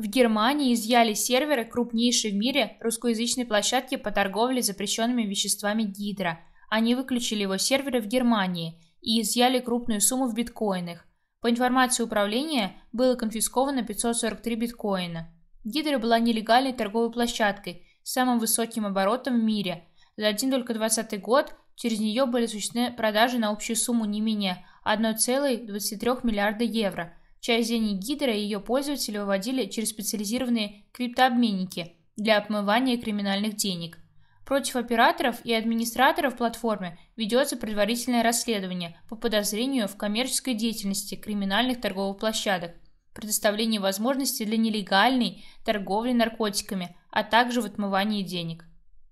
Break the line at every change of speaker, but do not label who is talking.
В Германии изъяли серверы крупнейшей в мире русскоязычной площадки по торговле запрещенными веществами Гидра. Они выключили его серверы в Германии и изъяли крупную сумму в биткоинах. По информации управления, было конфисковано 543 биткоина. Гидра была нелегальной торговой площадкой с самым высоким оборотом в мире. За один только 2020 год через нее были осуществлены продажи на общую сумму не менее 1,23 миллиарда евро – Часть денег Гидро и ее пользователи выводили через специализированные криптообменники для обмывания криминальных денег. Против операторов и администраторов платформы ведется предварительное расследование по подозрению в коммерческой деятельности криминальных торговых площадок, предоставлении возможности для нелегальной торговли наркотиками, а также в отмывании денег.